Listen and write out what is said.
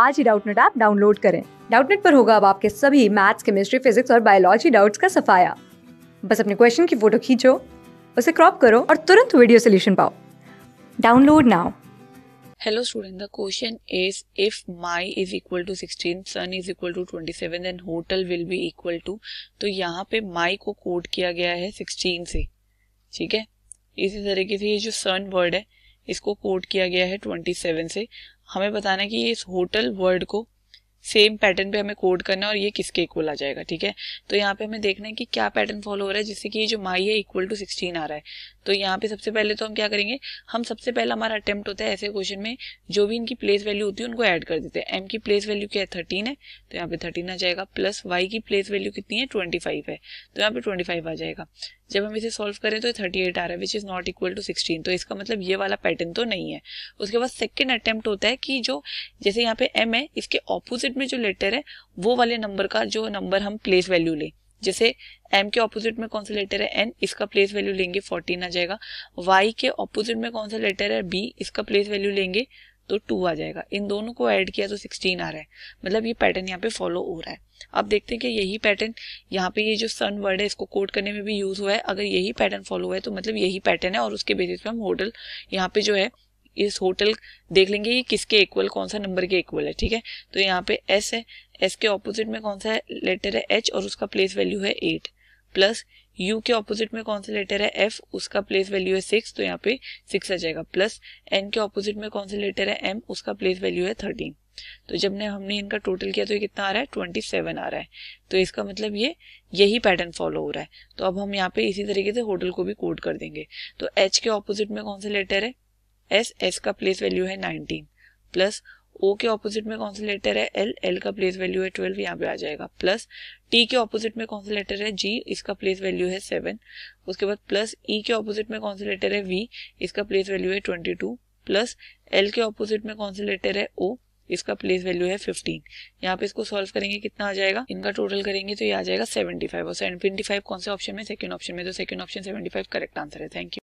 आज ही Doubtnut app download करें डाउटनेट पर होगा अब आपके सभी मैथ्स केमिस्ट्री फिजिक्स और बायोलॉजी डाउट्स का सफाया बस अपने क्वेश्चन की फोटो खींचो उसे क्रॉप करो और तुरंत वीडियो सोल्यूशन पाओ download now hello student the question is if my is equal to sixteen sun is equal to twenty seven then hotel will be equal to तो यहाँ पे माई को कोड किया गया है सिक्सटीन से ठीक है इसी तरीके से ये जो सन वर्ड है इसको कोड किया गया है ट्वेंटी सेवन से हमें बताना है कि इस होटल वर्ड को सेम पैटर्न पे हमें कोड करना है और ये किसके इक्वल आ जाएगा ठीक है तो यहाँ पे हमें देखना है कि क्या पैटर्न फॉलो हो रहा है जिससे कि ये जो माई है इक्वल टू सिक्सटीन आ रहा है तो यहाँ पे सबसे पहले तो हम क्या करेंगे हम सबसे पहले हमारा अटेम्प्ट होता है ऐसे क्वेश्चन में जो भी इनकी प्लेस वैल्यू होती है उनको ऐड कर देते हैं एम की प्लेस वैल्यू क्या है थर्टीन है तो यहाँ पे थर्टीन आ जाएगा प्लस वाई की प्लेस वैल्यू कितनी है ट्वेंटी फाइव है तो यहाँ पे ट्वेंटी फाइव आ जाएगा जब हम इसे सॉल्व करें तो थर्टी एट आ रहा है which is not equal to sixteen तो इसका मतलब ये वाला पैटर्न तो नहीं है उसके बाद सेकेंड अटेम्प्ट होता है कि जो जैसे यहाँ पे एम है इसके ऑपोजिट में जो लेटर है वो वाले नंबर का जो नंबर हम प्लेस वैल्यू लें जैसे एम के ऑपोजिट में कौन सा लेटर है एन इसका प्लेस वैल्यू लेंगे फोर्टीन आ जाएगा वाई के ऑपोजिट में कौन सा लेटर है बी इसका प्लेस वैल्यू लेंगे तो टू आ जाएगा इन दोनों को ऐड किया तो सिक्सटीन आ रहा है मतलब ये पैटर्न यहाँ पे फॉलो हो रहा है अब देखते हैं कि यही पैटर्न यहाँ पे ये जो सन वर्ड है इसको कोड करने में भी यूज हुआ है अगर यही पैटर्न फॉलो हुआ है तो मतलब यही पैटर्न है और उसके बेसिस पे हम होटल यहाँ पे जो है इस होटल देख लेंगे ये किसके इक्वल कौन सा नंबर के इक्वल है ठीक है तो यहाँ पे एस है एस के ऑपोजिट में कौन सा लेटर है एच और उसका प्लेस वैल्यू है एट प्लस यू के ऑपोजिट में कौन सा लेटर है एफ उसका प्लेस वैल्यू है सिक्स तो यहाँ पे सिक्स आ जाएगा प्लस एन के ऑपोजिट में कौन सा लेटर है एम उसका प्लेस वैल्यू है थर्टीन तो जब ने हमने इनका टोटल किया तो ये कितना आ रहा है ट्वेंटी सेवन आ रहा है तो इसका मतलब ये यही पैटर्न फॉलो हो रहा है तो अब हम यहाँ पे इसी तरीके से होटल को भी कोड कर देंगे तो एच के ऑपोजिट में कौन सा लेटर है एस एस का प्लेस वैल्यू है नाइनटीन प्लस ओ के ऑपोजिट में कौन सा लेटर है एल एल का प्लेस वैल्यू है ट्वेल्व यहाँ पे आ जाएगा प्लस टी के ऑपोजिट में कौन सा लेटर है जी इसका प्लेस वैल्यू है सेवन उसके बाद प्लस ई e के ऑपोजिट में कौन सा लेटर है वी इसका प्लेस वैल्यू है ट्वेंटी टू प्लस एल के ऑपोजिट में कौन सा लेटर है ओ इसका प्लेस वैल्यू है 15 यहाँ पे इसको सॉल्व करेंगे कितना आ जाएगा इनका टोटल करेंगे तो ये आ जाएगा 75 और 75 कौन से ऑप्शन में सेकंड ऑप्शन में तो सेकंड ऑप्शन 75 करेक्ट आंसर है थैंक यू